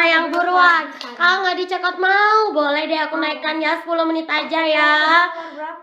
sayang nah, buruan. Kalau nggak dicekot mau, boleh deh aku naikkan ya 10 menit aja ya.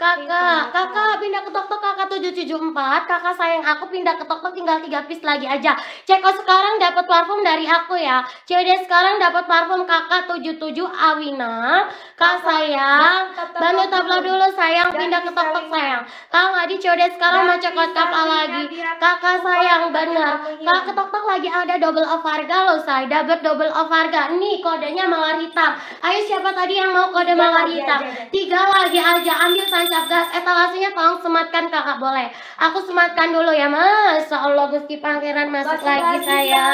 Kakak, kakak pindah ke tok-tok kakak 774. Kakak sayang aku pindah ke tok tinggal 3 piece lagi aja. Cekot sekarang dapat parfum dari aku ya. CD sekarang dapat parfum kakak 77 Awina. Kak sayang, bantu tablo dulu sayang pindah ke tok-tok sayang. Kalau nggak dicode sekarang mau cekot kapal lagi. Kakak sayang bener. Kak ke tok lagi ada double of harga loh, saya dapat double of harga keluarga. Nih kodenya mawar hitam. Ayo siapa tadi yang mau kode ya, mawar hitam? Aja, Tiga lagi aja. Ambil tancap gas. Etalasinya tolong sematkan kakak boleh. Aku sematkan dulu ya mas. Allah Gusti Pangeran masuk, masuk lagi saya.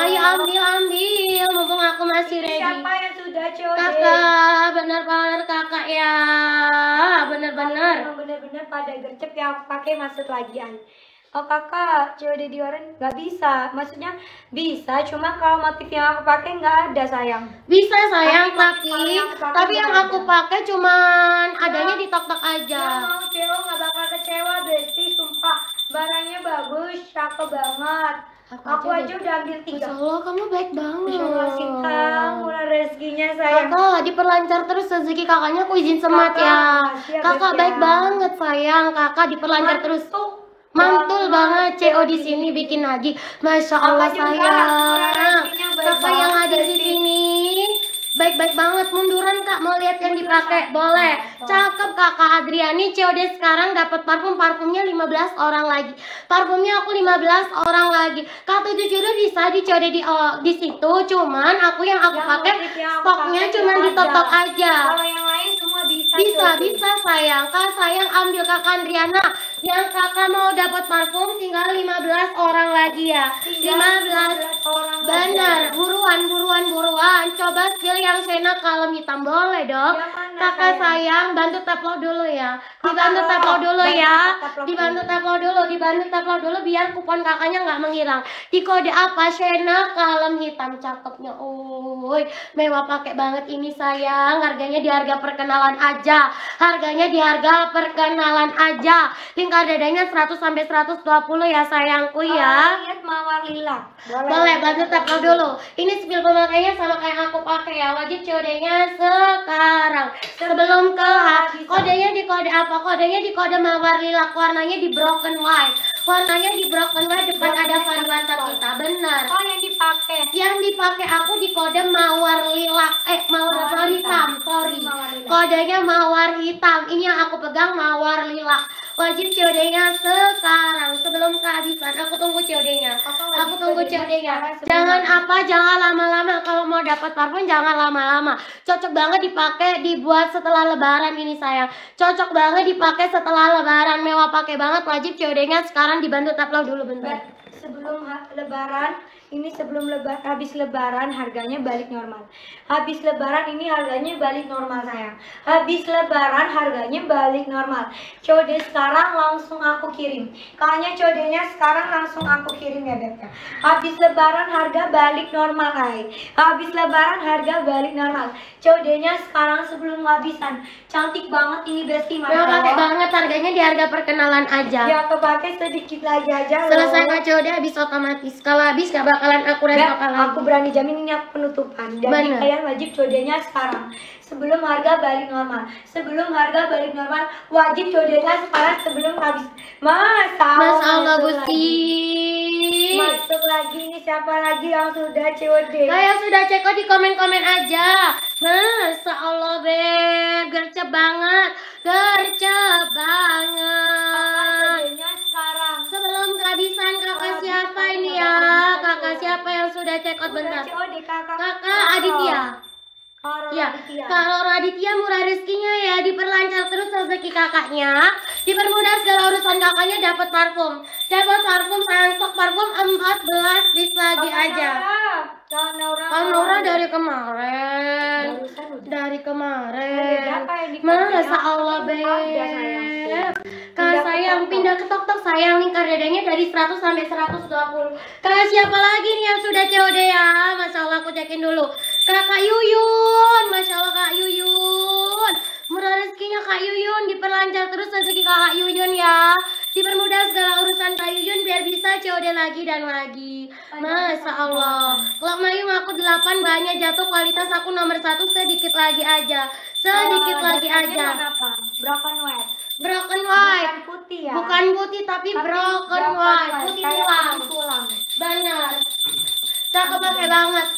Ayo ambil ambil. Mumpung aku masih ready. Siapa yang sudah coba? Kakak, bener benar kakak ya. bener bener bener bener pada gercep yang pakai masuk lagi. Ay oh kakak COD di orange nggak bisa maksudnya bisa cuma kalau motif yang aku pakai nggak ada sayang bisa sayang tapi tapi yang, aku pakai cuman ya. adanya di tok tok aja cewek ya, nggak bakal kecewa besti sumpah barangnya bagus cakep banget aku, aku aja, aja udah ambil tiga Allah kamu baik banget Masya Allah Sita murah rezekinya sayang kakak diperlancar terus rezeki kakaknya aku izin semat ya. ya kakak ya. baik banget sayang kakak diperlancar Mantuk. terus mantul banget CO di sini bikin lagi masya Allah sayang siapa yang ada di sini baik-baik banget munduran kak mau lihat yang dipakai boleh cakep kakak Adriani COD sekarang dapat parfum parfumnya 15 orang lagi parfumnya aku 15 orang lagi kak tujuh juru bisa di COD di oh, di situ cuman aku yang aku pakai stoknya cuman di aja. Bisa, bisa sayang. Kak sayang ambil kakak Andriana. Yang kakak mau dapat parfum tinggal 15 orang lagi ya. Tinggal 15, 15 orang Benar, buruan, buruan, buruan kecil yang Sena kalau hitam boleh dong ya, mana, kakak sayang. sayang bantu taplo dulu ya dibantu taplo dulu ya dibantu taplo dulu dibantu taplo dulu biar kupon kakaknya nggak menghilang di kode apa Sena kalem hitam cakepnya Uy, mewah pakai banget ini sayang harganya di harga perkenalan aja harganya di harga perkenalan aja lingkar dadanya 100 sampai 120 ya sayangku oh, ya oh, iya, lihat mawar lila boleh, boleh bantu taplo dulu ini spill pemakainya sama kayak aku pakai ya wajib kodenya sekarang sebelum ke hak kodenya di kode apa kodenya di kode mawar lilak warnanya di broken white warnanya di broken white depan ada fan kita benar oh yang dipakai yang dipakai aku di kode mawar lilak eh mawar, mawar hitam sorry kodenya mawar hitam ini yang aku pegang mawar lilak wajib COD-nya sekarang sebelum kehabisan aku tunggu COD-nya aku tunggu COD-nya jangan apa jangan lama-lama kalau mau dapat parfum jangan lama-lama cocok banget dipakai dibuat setelah lebaran ini sayang cocok banget dipakai setelah lebaran mewah pakai banget wajib COD-nya sekarang dibantu taplo dulu bentar sebelum lebaran ini sebelum lebar habis lebaran harganya balik normal habis lebaran ini harganya balik normal sayang habis lebaran harganya balik normal code sekarang langsung aku kirim kayaknya codenya sekarang langsung aku kirim ya beb ya. habis lebaran harga balik normal hai habis lebaran harga balik normal codenya sekarang sebelum habisan cantik banget ini besti Mel pakai banget harganya di harga perkenalan aja ya kepake sedikit lagi aja selesai kak udah habis otomatis kalau habis gak bakalan akurat Dan bakalan aku berani jamin ini aku penutupan dan kalian wajib jodohnya sekarang sebelum harga balik normal sebelum harga balik normal wajib jodohnya sekarang sebelum habis masa Mas Allah Gusti masuk lagi ini siapa lagi yang sudah COD saya sudah cek di komen-komen aja masa Allah beb gercep banget gercep banget kehabisan kakak siapa ini ya? Kakak siapa yang sudah check out bentar? Kakak Aditya. Ya, kalau Raditya murah rezekinya ya diperlancar terus rezeki kakaknya, dipermudah segala urusan kakaknya dapat parfum, dapat parfum ransok parfum 14 bis lagi Kau aja. Kalau Nora, dari, dari kemarin, dari kemarin, Masya Allah beb pindah sayang ke pindah ke tok-tok sayang lingkar dadanya dari 100 sampai 120 kak siapa lagi nih yang sudah COD ya Masya Allah aku cekin dulu kakak Yuyun Masya Allah kak Yuyun murah rezekinya kak Yuyun diperlancar terus rezeki kakak Yuyun ya dipermudah segala urusan Kak Yuyun biar bisa COD lagi dan lagi Masya Allah kalau Mayu aku 8 banyak jatuh kualitas aku nomor satu sedikit lagi aja sedikit uh, lagi aja berapa wet broken white. Bukan putih ya. Bukan putih tapi, tapi broken, broken white. white. Putih tulang. Benar. Cakep pakai banget.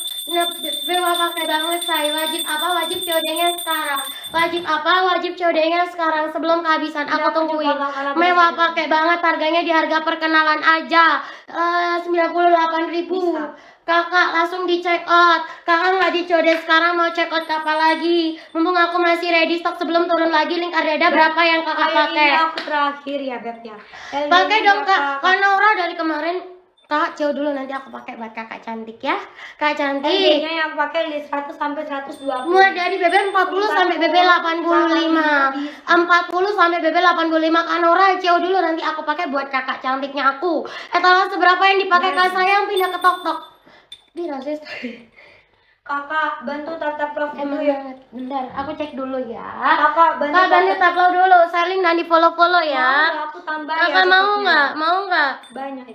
Bewa pakai banget saya wajib apa wajib codengnya sekarang wajib apa wajib codengnya sekarang sebelum kehabisan aku iya, tungguin mewah pakai banget harganya di harga perkenalan aja eh, sembilan puluh delapan ribu Bisa. Kakak langsung di check out. Kakak nggak dicode sekarang mau check out kapal lagi. Mumpung aku masih ready stock sebelum turun lagi link Ardeda berapa yang kakak iya, iya, pakai? aku terakhir ya Beb ya. Pakai dong kak. Karena Nora dari kemarin Kak jauh dulu nanti aku pakai buat kakak cantik ya. Kak cantik. Ini yang pakai di 100 sampai 120. Mulai dari BB 40, 40 sampai BB 85. 40 sampai BB 85 Kak Nora jauh dulu nanti aku pakai buat kakak cantiknya aku. Etalase eh, berapa yang dipakai Kak sayang pindah ke tok-tok sih kakak bantu tata vlog emang ya. banget bentar aku cek dulu ya kakak bantu kakak bantu tata vlog dulu saling nanti follow follow ya mau aku tambah kakak ya mau nggak mau nggak banyak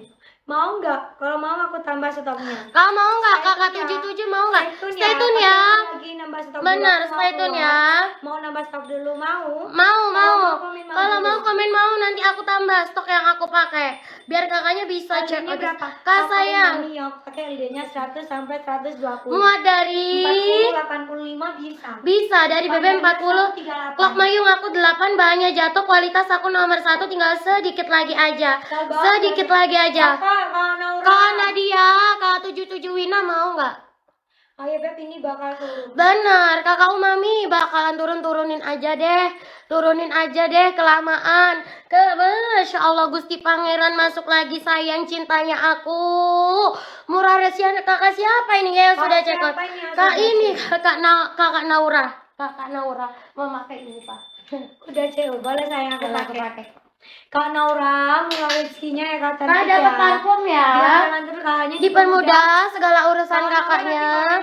Mau nggak? Kalau mau aku tambah stoknya. Kalau ah, mau nggak kakak tujuh tujuh mau nggak? Stay tune ya. Lagi Benar, stay tune ya. Mau nambah stok dulu mau? Mau mau. Kalau mau komen mau nanti aku tambah stok yang aku pakai. Biar kakaknya bisa cek. berapa? Kak sayang. Ini yang pakai seratus sampai seratus dua puluh Muat dari puluh lima bisa. Bisa dari BB puluh Klok Mayung aku delapan banyak jatuh kualitas aku nomor satu tinggal sedikit lagi aja. Sedikit lagi aja. Kak Naura. Kak Nadia, Kak tujuh tujuh Wina mau nggak? Ayo Beb, ini bakal turun. Bener, kakak Umami bakalan turun-turunin aja deh. Turunin aja deh, kelamaan. Ke, Masya Allah, Gusti Pangeran masuk lagi sayang cintanya aku. Murah Resian, kakak siapa ini ya yang Kak sudah cekot? Kak ini, kakak, Na kakak Naura. Kakak Naura, memakai ini, Pak. Udah coba boleh sayang aku pakai. Kak Naura merezekinya ya kak Tante. Kak dapat parfum ya. ya? Iya, dipermudah segala urusan kakaknya. Ya,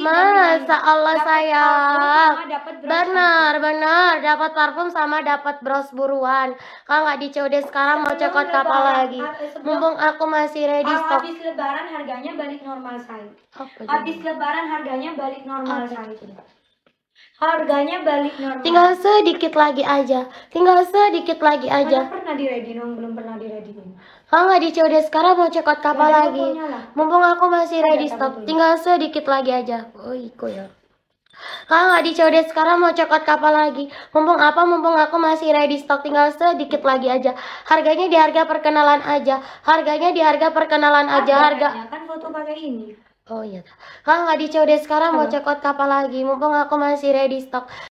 Masya Allah sayang. Benar benar dapat parfum sama dapat bros buruan. Kalau nggak di COD sekarang mau cekot kapal lagi. Eh, Mumpung aku masih ready stock. Habis lebaran harganya balik normal sayang. Habis lebaran harganya balik normal sayang. Harganya balik normal. Tinggal sedikit lagi aja. Tinggal sedikit lagi aja. Mana pernah di ready dong, belum pernah di ready dong. Ah nggak di COD sekarang mau cekot kapal ya, lagi. Mumpung aku masih iya, ready ya, stop. Tinggal sedikit lagi aja. Oh iko ya. Kalau nggak di COD sekarang mau cekot kapal lagi Mumpung apa mumpung aku masih ready stock tinggal sedikit lagi aja Harganya di harga perkenalan aja Harganya di harga perkenalan aja Harga ya, kan foto pakai ini Oh iya. Kang nggak di sekarang mau cekot kapal lagi, mumpung aku masih ready stock.